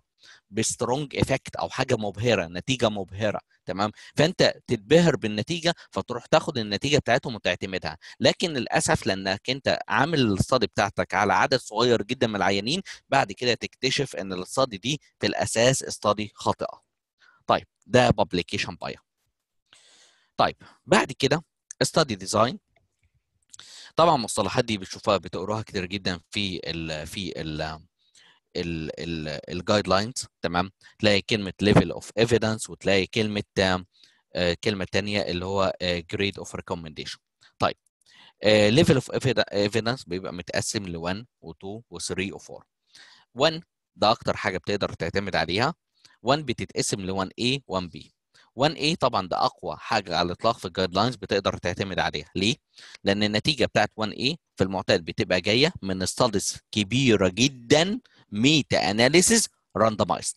A: بسترونج افكت او حاجه مبهره نتيجه مبهره تمام فانت تتبهر بالنتيجه فتروح تاخد النتيجه بتاعتهم وتعتمدها لكن للاسف لانك انت عامل الاستاد بتاعتك على عدد صغير جدا من العيانين بعد كده تكتشف ان الاستاد دي في الاساس استادي خاطئه طيب ده بابليكيشن بايا طيب بعد كده استادي ديزاين طبعا المصطلحات دي بتشوفها بتقراها كتير جدا في الـ في ال الجايد لاينز تمام تلاقي كلمه ليفل اوف ايفيدنس وتلاقي كلمه آه، كلمه ثانيه اللي هو جريد اوف ريكومنديشن طيب ليفل اوف ايفيدنس بيبقي متقسم ل 1 و2 و3 و4 1 ده اكتر حاجه بتقدر تعتمد عليها 1 بتتقسم ل 1A 1B 1A طبعا ده اقوى حاجه على الاطلاق في الجايد لاينز بتقدر تعتمد عليها ليه لان النتيجه بتاعت 1A في المعتاد بتبقى جايه من ستاديز كبيره جدا ميتا اناليسيز راندمايزد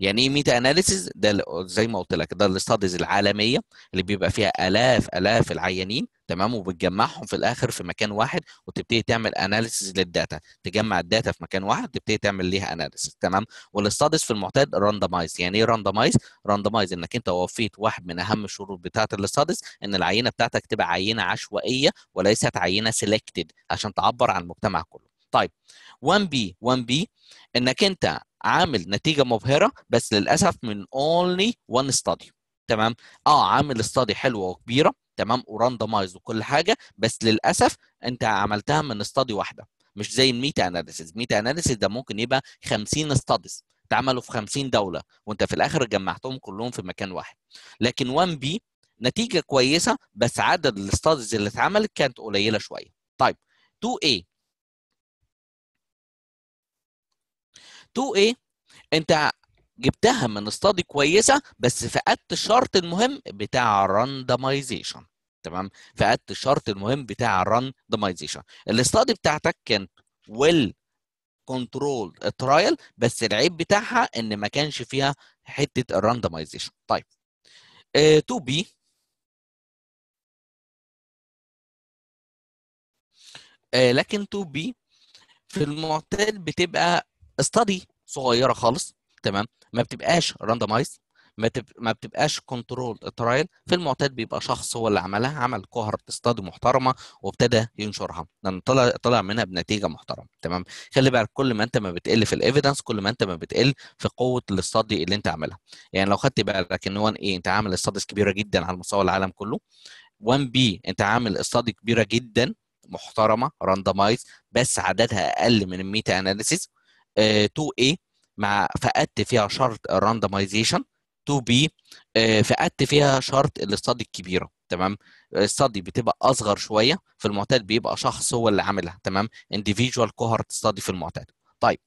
A: يعني ايه ميتا اناليسيز ده زي ما قلت لك ده الاستادز العالميه اللي بيبقى فيها الاف الاف العيانين تمام وبتجمعهم في الاخر في مكان واحد وتبتدي تعمل اناليسيز للداتا تجمع الداتا في مكان واحد وتبتدي تعمل ليها اناليسيز تمام والاستادس في المعتاد راندمايز يعني ايه راندمايز راندمايز انك انت وفيت واحد من اهم الشروط بتاعه الاستادس ان العينه بتاعتك تبقى عينه عشوائيه وليست عينه سيلكتد عشان تعبر عن المجتمع كله طيب 1 بي 1 بي انك انت عامل نتيجه مبهره بس للاسف من اونلي 1 ستادي تمام اه عامل استادي حلوه وكبيره تمام وراندمايز وكل حاجه بس للاسف انت عملتها من استادي واحده مش زي الميتا اناليسيز ميتا اناليسيز ده ممكن يبقى 50 استاديز اتعملوا في 50 دوله وانت في الاخر جمعتهم كلهم في مكان واحد لكن 1 بي نتيجه كويسه بس عدد الاستاديز اللي اتعملت كانت قليله شويه طيب 2 اي 2 اي انت جبتها من استادي كويسه بس فقدت الشرط المهم بتاع الراندمايزيشن تمام فقدت الشرط المهم بتاع الراندمايزيشن الاستادي بتاعتك كان ويل كنترول ترايل بس العيب بتاعها ان ما كانش فيها حته الراندمايزيشن طيب 2 آه، بي آه، لكن 2 بي في المعتاد بتبقى استادي صغيره خالص تمام ما بتبقاش راندمايز ما, تب... ما بتبقاش كنترول ترايل في المعتاد بيبقى شخص هو اللي عملها عمل كوهرت استاد محترمه وابتدى ينشرها لان طلع طلع منها بنتيجه محترمه تمام خلي بالك كل ما انت ما بتقل في الايفيدنس كل ما انت ما بتقل في قوه الاستادي اللي انت عاملها يعني لو خدت بالك ان 1 ايه انت عامل استاديز كبيره جدا على مستوى العالم كله 1 بي انت عامل استادي كبيره جدا محترمه راندمايز بس عددها اقل من الميتا اناليسيز 2 ايه مع فقدت فيها شرط الراندمايزيشن تو بي فقدت فيها شرط الاستادي الكبيره تمام الاستادي بتبقى اصغر شويه في المعتاد بيبقى شخص هو اللي عاملها تمام انديفيدوال كوهرت ستادي في المعتاد طيب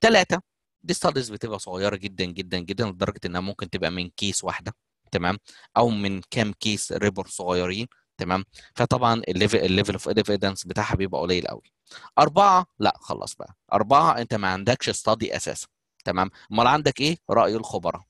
A: ثلاثه دي ستاديز بتبقى صغيره جدا جدا جدا لدرجه انها ممكن تبقى من كيس واحده تمام او من كام كيس ريبورت صغيرين تمام فطبعا الليفل الليفل اوف ايفيدنس بتاعها بيبقى قليل قوي اربعه لا خلاص بقى اربعه انت ما عندكش ستادي اساسا تمام امال عندك ايه راي الخبراء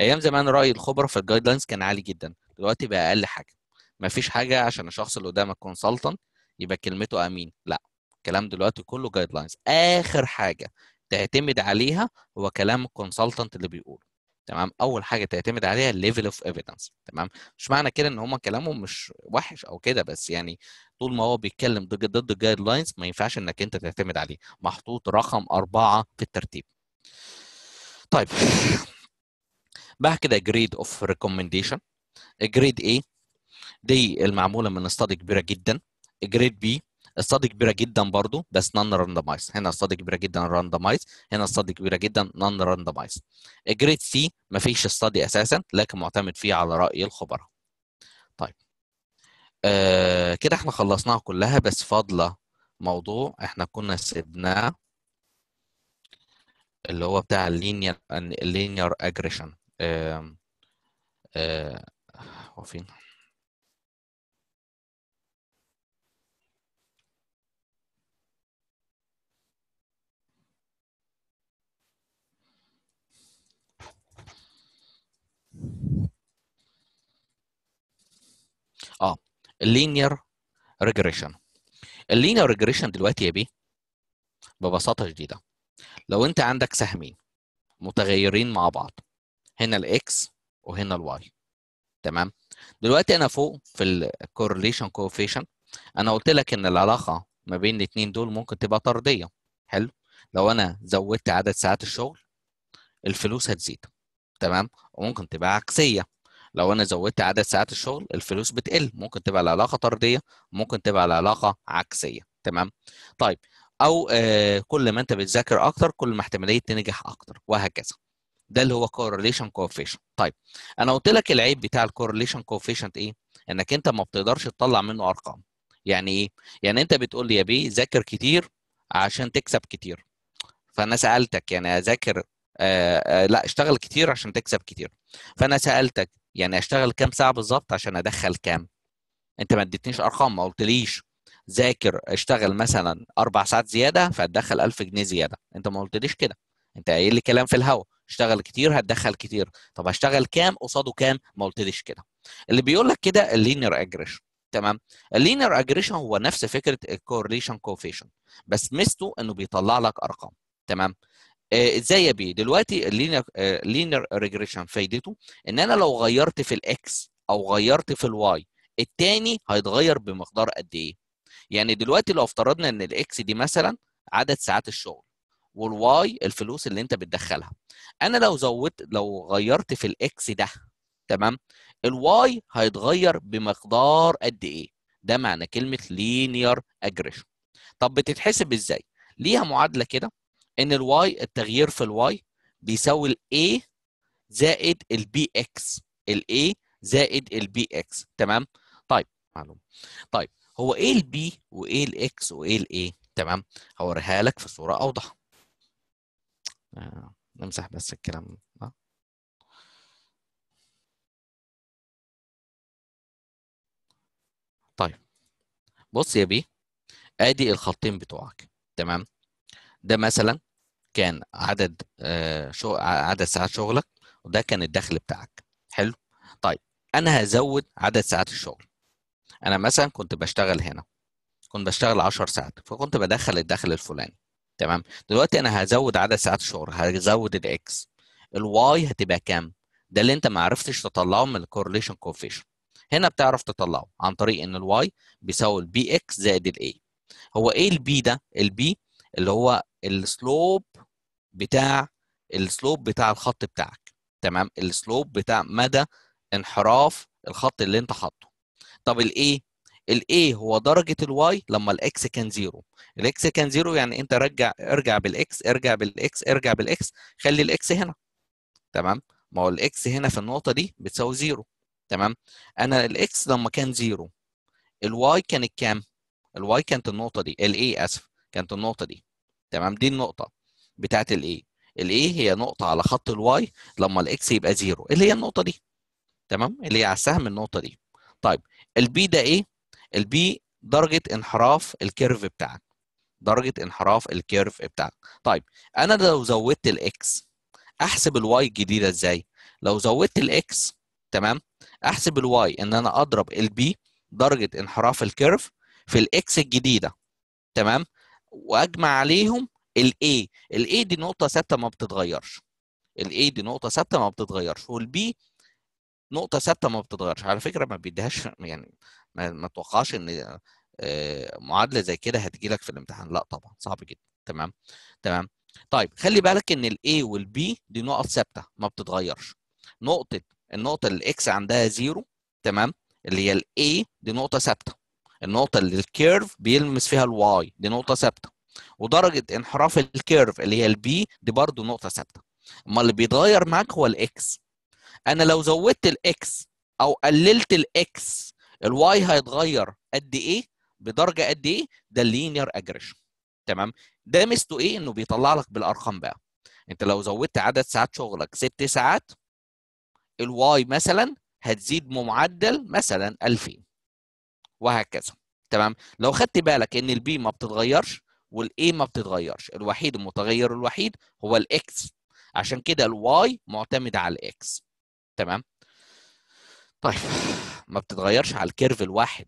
A: ايام زمان راي الخبراء في الجايد لاينز كان عالي جدا دلوقتي بقى اقل حاجه ما فيش حاجه عشان الشخص اللي قدامك كونسلتنت يبقى كلمته امين لا الكلام دلوقتي كله جايد لاينز اخر حاجه تعتمد عليها هو كلام الكونسلتنت اللي بيقوله تمام اول حاجه تعتمد عليها الليفل اوف ايفيدنس تمام مش معنى كده ان هم كلامهم مش وحش او كده بس يعني طول ما هو بيتكلم ضد ضد الجايد لاينز ما ينفعش انك انت تعتمد عليه محطوط رقم اربعه في الترتيب طيب بعد كده جريد اوف ريكومنديشن جريد A دي المعموله من استادي كبيره جدا جريد بي استادي كبيره جدا برضو بس نون راندمايز هنا استادي كبيره جدا راندمايز هنا استادي كبيره جدا نون راندمايز جريد سي ما فيش استادي اساسا لكن معتمد فيه على راي الخبراء طيب آه كده احنا خلصناها كلها بس فاضله موضوع احنا كنا سيبناه اللي هو بتاع اللينير اللينير اجريشن هو فين اه اللينير ريجريشن اللينير ريجريشن دلوقتي يا بيه ببساطه جديده لو انت عندك سهمين متغيرين مع بعض هنا الاكس وهنا الواي تمام دلوقتي انا فوق في الكورليشن كوفيشن انا قلت لك ان العلاقه ما بين الاثنين دول ممكن تبقى طرديه حلو لو انا زودت عدد ساعات الشغل الفلوس هتزيد تمام وممكن تبقى عكسيه لو انا زودت عدد ساعات الشغل الفلوس بتقل ممكن تبقى العلاقه طرديه ممكن تبقى العلاقه عكسيه تمام طيب او آه، كل ما انت بتذاكر اكتر كل ما احتماليه تنجح اكتر وهكذا ده اللي هو correlation coefficient طيب انا قلت لك العيب بتاع الكورليشن coefficient ايه انك انت ما بتقدرش تطلع منه ارقام يعني ايه يعني انت بتقول لي يا بيه ذاكر كتير عشان تكسب كتير فانا سالتك يعني اذاكر آه آه لا اشتغل كتير عشان تكسب كتير فانا سالتك يعني اشتغل كام ساعه بالظبط عشان ادخل كام انت ما اديتنيش ارقام ما قلتليش ذاكر اشتغل مثلا اربع ساعات زياده فهتدخل 1000 جنيه زياده انت ما قلتليش كده انت قايل لي كلام في الهوا اشتغل كتير هتدخل كتير طب هشتغل كام قصاده كام ما قلتليش كده اللي بيقول لك كده اللينير اجريشن تمام اللينير اجريشن هو نفس فكره الكورليشن كوفيشن بس ميزته انه بيطلع لك ارقام تمام آه، ازاي يا بيه دلوقتي اللينير آه، ريجريشن فايدته ان انا لو غيرت في الاكس او غيرت في الواي التاني هيتغير بمقدار قد ايه يعني دلوقتي لو افترضنا ان الاكس دي مثلا عدد ساعات الشغل والواي الفلوس اللي انت بتدخلها انا لو زودت لو غيرت في الاكس ده تمام الواي هيتغير بمقدار قد ايه ده معنى كلمه لينير اجريشن طب بتتحسب ازاي ليها معادله كده ان الواي التغيير في الواي بيساوي الاي زائد البي اكس الاي زائد البي اكس تمام طيب معلوم طيب هو ايه البي وايه الاكس وايه الاي تمام هوريها لك في صوره اوضح آه. نمسح بس الكلام ده طيب بص يا بي ادي الخطين بتوعك تمام ده مثلا كان عدد آه، شو عدد ساعات شغلك وده كان الدخل بتاعك حلو طيب انا هزود عدد ساعات الشغل انا مثلا كنت بشتغل هنا كنت بشتغل 10 ساعات فكنت بدخل الدخل الفلاني تمام دلوقتي انا هزود عدد ساعات الشغل هزود الاكس الواي هتبقى كام ده اللي انت ما عرفتش تطلعه من الكورليشن كوفيشن هنا بتعرف تطلعه عن طريق ان الواي بيساوي البي اكس زائد الاي هو ايه البي ده البي اللي هو السلوب بتاع السلوب بتاع الخط بتاعك تمام السلوب بتاع مدى انحراف الخط اللي انت حاطه طب الايه الاي هو درجه الواي لما الاكس كان زيرو الاكس كان زيرو يعني انت رجع ارجع بالاكس ارجع بالاكس ارجع بالاكس خلي الاكس هنا تمام ما هو الاكس هنا في النقطه دي بتساوي زيرو تمام انا الاكس لما كان زيرو الواي كانت كام الواي كانت النقطه دي الاي اسف كانت النقطه دي تمام دي النقطه بتاعت الاي الاي هي نقطه على خط الواي لما الاكس يبقى زيرو اللي هي النقطه دي تمام اللي هي على السهم النقطه دي طيب البي ده ايه؟ البي درجه انحراف الكيرف بتاعك درجه انحراف الكيرف بتاعك طيب انا لو زودت الاكس احسب الواي الجديده ازاي؟ لو زودت الاكس تمام احسب الواي ان انا اضرب البي درجه انحراف الكيرف في الاكس الجديده تمام واجمع عليهم الاي الاي دي نقطه ثابته ما بتتغيرش الاي دي نقطه ثابته ما بتتغيرش والبي نقطه ثابته ما بتتغيرش على فكره ما بيديهاش يعني ما, ما توقعش ان آه، معادله زي كده هتجيلك في الامتحان لا طبعا صعب جدا تمام تمام طيب خلي بالك ان الاي والبي دي نقط ثابته ما بتتغيرش نقطه النقطه اللي الاكس عندها زيرو تمام اللي هي الاي دي نقطه ثابته النقطه اللي الكيرف بيلمس فيها الواي دي نقطه ثابته ودرجه انحراف الكيرف اللي هي البي دي برضو نقطه ثابته اما اللي بيتغير معاك هو الاكس انا لو زودت الاكس او قللت الاكس الواي هيتغير قد ايه بدرجه قد ايه ده لينير اجريشن تمام ده ميزته ايه انه بيطلع لك بالارقام بقى انت لو زودت عدد ساعات شغلك ست ساعات الواي مثلا هتزيد بمعدل مثلا 2000 وهكذا تمام لو خدت بالك ان البي ما بتتغيرش والاي ما بتتغيرش الوحيد المتغير الوحيد هو الاكس عشان كده الواي معتمد على الاكس تمام طيب ما بتتغيرش على الكيرف الواحد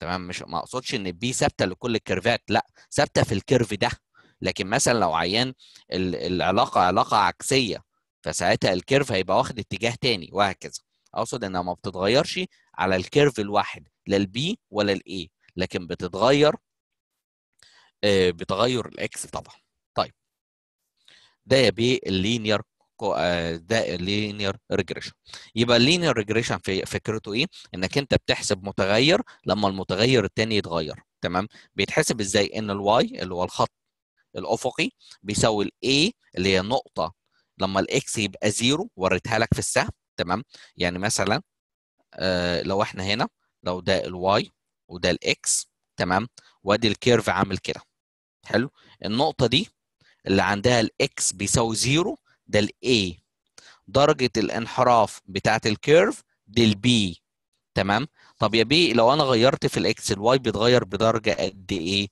A: تمام مش ما اقصدش ان بي ثابته لكل الكيرفات لا ثابته في الكيرف ده لكن مثلا لو عيان العلاقه علاقه عكسيه فساعتها الكيرف هيبقى واخد اتجاه تاني وهكذا اقصد انها ما بتتغيرش على الكيرف الواحد لا البي ولا الاي لكن بتتغير آه، بتغير الاكس طبعا طيب ده يا بيه اللينير آه، ده لينير ريجريشن يبقى اللينير ريجريشن فكرته ايه انك انت بتحسب متغير لما المتغير الثاني يتغير تمام بيتحسب ازاي ان الواي اللي هو الخط الافقي بيساوي الاي اللي هي نقطه لما الاكس يبقى زيرو وريتها لك في السهم تمام يعني مثلا آه لو احنا هنا لو ده الواي وده الاكس تمام وادي الكيرف عامل كده حلو النقطه دي اللي عندها الاكس بيساوي زيرو ده A درجه الانحراف بتاعه الكيرف دي B تمام طب يا بي لو انا غيرت في الاكس الواي بيتغير بدرجه قد ايه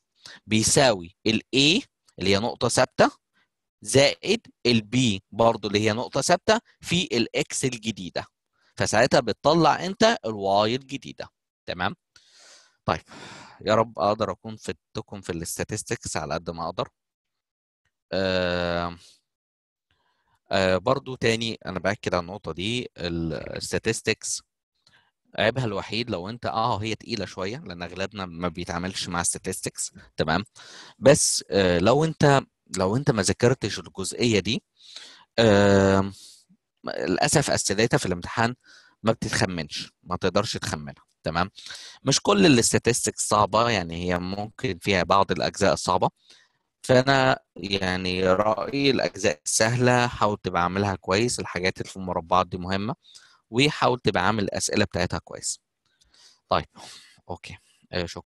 A: بيساوي الاي اللي هي نقطه ثابته زائد البي برضو اللي هي نقطه ثابته في الاكس الجديده فساعتها بتطلع انت الواي الجديده تمام طيب يا رب اقدر اكون فدتكم في الاستاتستكس على قد ما اقدر آه آه، برضو تاني انا باكد على النقطه دي الستاتستكس عيبها الوحيد لو انت اه هي تقيله شويه لان اغلبنا ما بيتعاملش مع statistics تمام بس آه، لو انت لو انت ما ذاكرتش الجزئيه دي للاسف الداتا في الامتحان ما بتتخمنش ما تقدرش تخمنها تمام مش كل الستاتستكس صعبه يعني هي ممكن فيها بعض الاجزاء الصعبه فانا يعني رايي الاجزاء السهله حاول تبقى عاملها كويس الحاجات اللي في المربعات دي مهمه وحاول تبقى عامل الاسئله بتاعتها كويس طيب اوكي آه، شكرا